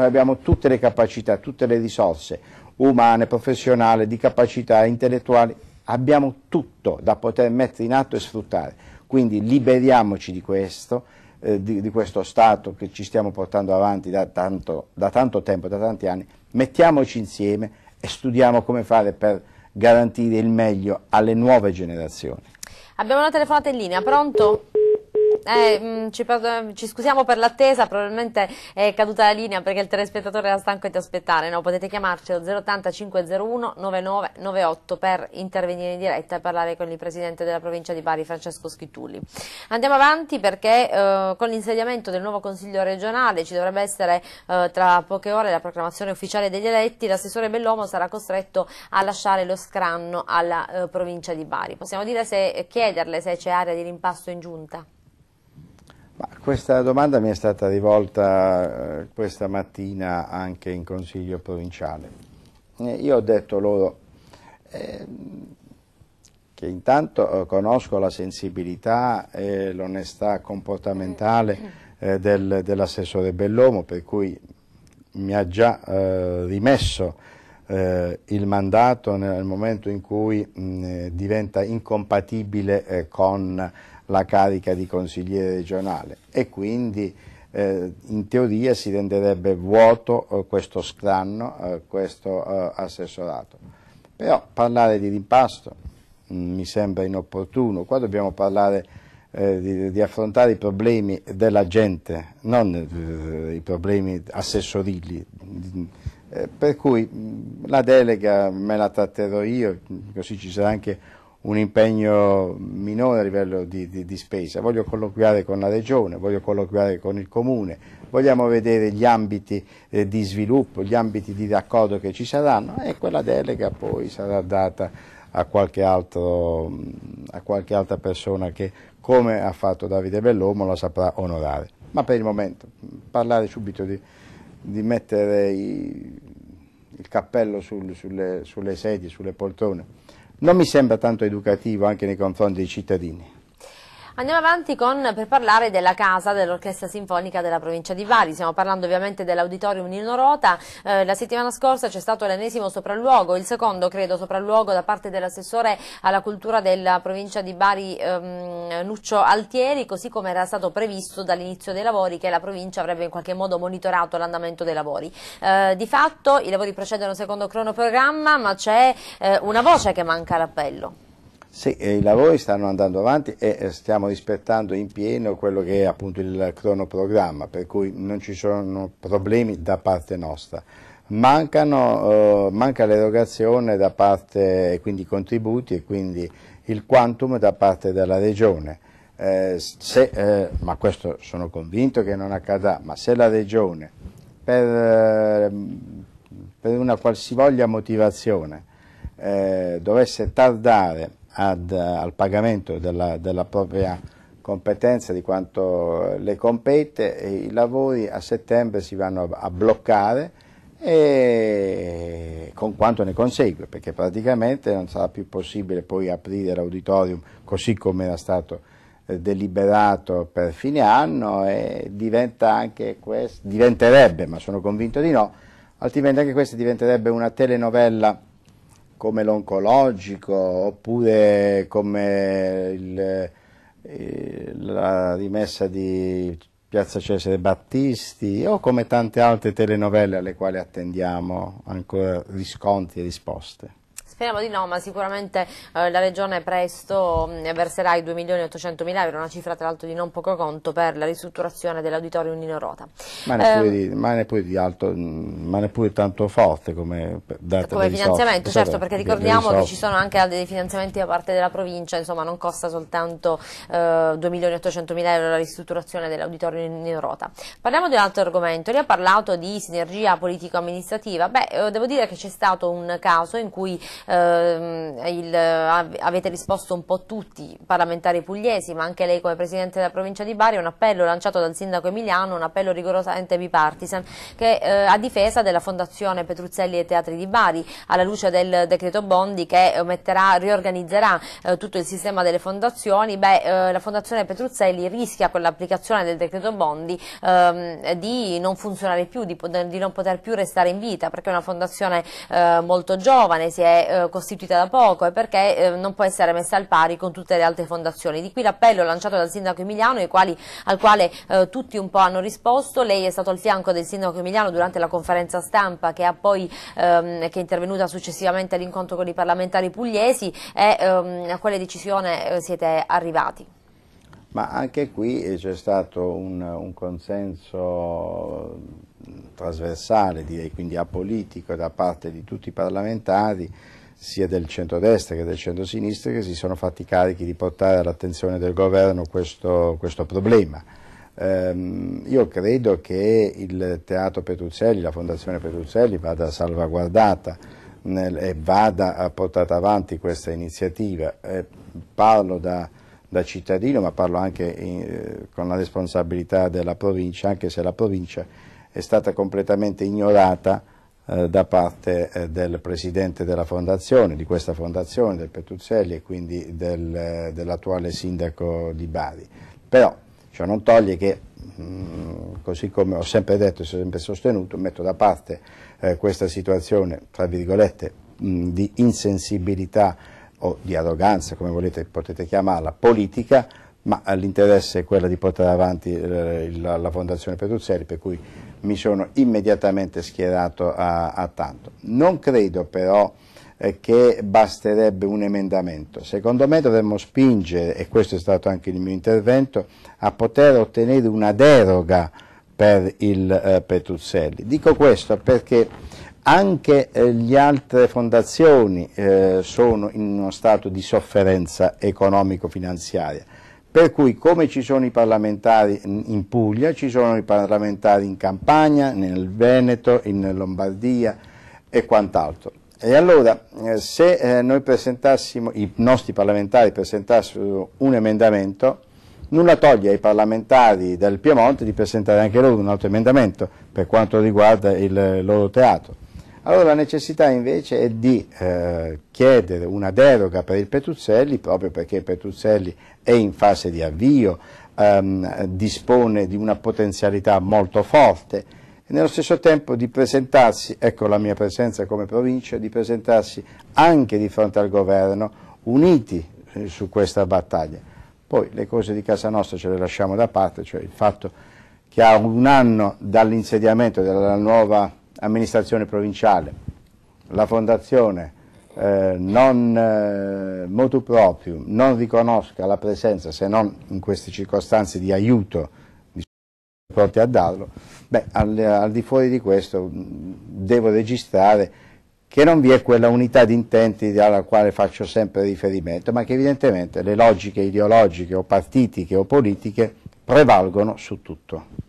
Noi abbiamo tutte le capacità, tutte le risorse umane, professionali, di capacità intellettuali, abbiamo tutto da poter mettere in atto e sfruttare. Quindi liberiamoci di questo, eh, di, di, questo Stato che ci stiamo portando avanti da tanto, da tanto tempo, da tanti anni, mettiamoci insieme e studiamo come fare per garantire il meglio alle nuove generazioni. Abbiamo una telefonata in linea, pronto? Eh, mm, ci, ci, scusiamo per l'attesa, probabilmente è caduta la linea perché il telespettatore era stanco di aspettare. No? Potete chiamarci allo 080 501 9998 per intervenire in diretta e parlare con il presidente della provincia di Bari, Francesco Schittulli. Andiamo avanti perché eh, con l'insediamento del nuovo Consiglio regionale ci dovrebbe essere eh, tra poche ore la proclamazione ufficiale degli eletti. L'assessore Bellomo sarà costretto a lasciare lo scranno alla eh, provincia di Bari. Possiamo dire se, chiederle se c'è area di rimpasto in giunta? Ma questa domanda mi è stata rivolta eh, questa mattina anche in Consiglio provinciale. io ho detto loro ehm, che intanto eh, conosco la sensibilità e l'onestà comportamentale eh, del, dell'assessore Bellomo, per cui mi ha già rimesso il mandato nel momento in cui diventa incompatibile con la carica di consigliere regionale e quindi eh, in teoria si renderebbe vuoto eh, questo scranno, eh, questo eh, assessorato. Però parlare di rimpasto mh, mm, mi sembra inopportuno, qua dobbiamo parlare eh, di, di, affrontare i problemi della gente, non eh, i problemi assessorili. per cui mm, la delega me la tratterò io, così ci sarà anche un impegno minore a livello di, di, di, spesa, voglio colloquiare con la regione, voglio colloquiare con il comune, vogliamo vedere gli ambiti eh, di sviluppo, gli ambiti di raccordo che ci saranno e quella delega poi sarà data a qualche, altro, a qualche altra persona che come ha fatto Davide Bellomo la saprà onorare. Ma per il momento parlare subito di, di mettere i, il cappello sul, sulle, sulle sedie, sulle poltrone non mi sembra tanto educativo anche nei confronti dei cittadini. Andiamo avanti con, per parlare della casa dell'Orchestra Sinfonica della provincia di Bari, stiamo parlando ovviamente dell'Auditorium Nino Rota, eh, la settimana scorsa c'è stato l'ennesimo sopralluogo, il secondo credo sopralluogo da parte dell'assessore alla cultura della provincia di Bari ehm, Nuccio Altieri, così come era stato previsto dall'inizio dei lavori che la provincia avrebbe in qualche modo monitorato l'andamento dei lavori. Eh, di fatto i lavori procedono secondo cronoprogramma ma c'è eh, una voce che manca all'appello. Sì, i lavori stanno andando avanti e eh, stiamo rispettando in pieno quello che è appunto il cronoprogramma, per cui non ci sono problemi da parte nostra. Mancano, eh, manca l'erogazione da parte, quindi i contributi e quindi il quantum da parte della Regione. Eh, se, eh, ma questo sono convinto che non accadrà, ma se la Regione per, eh, per una qualsivoglia motivazione eh, dovesse tardare ad, eh, al pagamento della, della, propria competenza, di quanto eh, le compete, e i lavori a settembre si vanno a, a bloccare e con quanto ne consegue, perché praticamente non sarà più possibile poi aprire l'auditorium così come era stato eh, deliberato per fine anno e diventa anche questo, diventerebbe, ma sono convinto di no, altrimenti anche questa diventerebbe una telenovela come l'oncologico oppure come il, la rimessa di Piazza Cesare Battisti o come tante altre telenovelle alle quali attendiamo ancora riscontri e risposte. Speriamo di no, ma sicuramente eh, la Regione presto mh, mm, verserà i 2 milioni e 800 mila euro, una cifra tra l'altro di non poco conto per la ristrutturazione dell'auditorium di Rota. Ma neppure, eh, di, mm, ma neppure tanto forte come data Come finanziamento, risorse, cioè, certo, perché ricordiamo che ci sono anche dei finanziamenti da parte della provincia, insomma non costa soltanto eh, 2 milioni e 800 mila euro la ristrutturazione dell'auditorium di Rota. Parliamo di un altro argomento, lei ha parlato di sinergia politico-amministrativa, beh eh, devo dire che c'è stato un caso in cui eh, il, avete risposto un po' tutti, parlamentari pugliesi, ma anche lei come Presidente della provincia di Bari, un appello lanciato dal Sindaco Emiliano, un appello rigorosamente bipartisan, che, eh, a difesa della Fondazione Petruzzelli e Teatri di Bari, alla luce del decreto Bondi che metterà, riorganizzerà eh, tutto il sistema delle fondazioni, Beh, eh, la Fondazione Petruzzelli rischia con l'applicazione del decreto Bondi ehm, di non funzionare più, di, di, non poter più restare in vita, perché è una fondazione eh, molto giovane, si è eh, eh, costituita da poco e perché eh, non può essere messa al pari con tutte le altre fondazioni. Di qui l'appello lanciato dal sindaco Emiliano quali, al quale eh, tutti un po' hanno risposto. Lei è stato al fianco del sindaco Emiliano durante la conferenza stampa che, poi, ehm, che è intervenuta successivamente all'incontro con i parlamentari pugliesi e ehm, a quale decisione eh, siete arrivati? Ma anche qui eh, c'è stato un, un consenso mm, trasversale, direi quindi apolitico da parte di tutti i parlamentari sia del centrodestra che del centrosinistra che si sono fatti carichi di portare all'attenzione del governo questo, questo problema. Ehm, io credo che il teatro Petruzzelli, la fondazione Petruzzelli vada salvaguardata nel, e vada eh, portata avanti questa iniziativa. Eh, parlo da, da, cittadino ma parlo anche in, eh, con la responsabilità della provincia, anche se la provincia è stata completamente ignorata eh, da parte eh, del presidente della fondazione, di questa fondazione, del Petuzzelli e quindi del, eh, dell'attuale sindaco di Bari. Però ciò non toglie che, mm, così come ho sempre detto e sempre sostenuto, metto da parte questa situazione, tra virgolette, mm, di insensibilità o di arroganza, come volete, potete chiamarla, politica, ma l'interesse è quello di portare avanti eh, la, Fondazione Petruzzelli, per cui mi sono immediatamente schierato a, a tanto. Non credo però eh, che basterebbe un emendamento. Secondo me dovremmo spingere, e questo è stato anche il mio intervento, a poter ottenere una deroga per il eh, Petruzzelli. Dico questo perché anche le altre fondazioni sono in uno stato di sofferenza economico-finanziaria per cui come ci sono i parlamentari in Puglia, ci sono i parlamentari in Campania, nel Veneto, in Lombardia e quant'altro. E allora eh, se eh, noi presentassimo, i nostri parlamentari presentassero un emendamento, nulla toglie ai parlamentari del Piemonte di presentare anche loro un altro emendamento per quanto riguarda il loro teatro. Allora la necessità invece è di eh, chiedere una deroga per il Petruzzelli, proprio perché il Petruzzelli è in fase di avvio, ehm, dispone di una potenzialità molto forte, e nello stesso tempo di presentarsi, ecco la mia presenza come provincia, di presentarsi anche di fronte al governo uniti eh, su questa battaglia. Poi le cose di casa nostra ce le lasciamo da parte, cioè il fatto che a un anno dall'insediamento della nuova amministrazione provinciale, la fondazione eh, non eh, motu proprio, non riconosca la presenza, se non in queste circostanze di aiuto, pronti a darlo, beh, al, al, di fuori di questo mm, devo registrare che non vi è quella unità di intenti alla quale faccio sempre riferimento, ma che evidentemente le logiche ideologiche o partitiche o politiche prevalgono su tutto.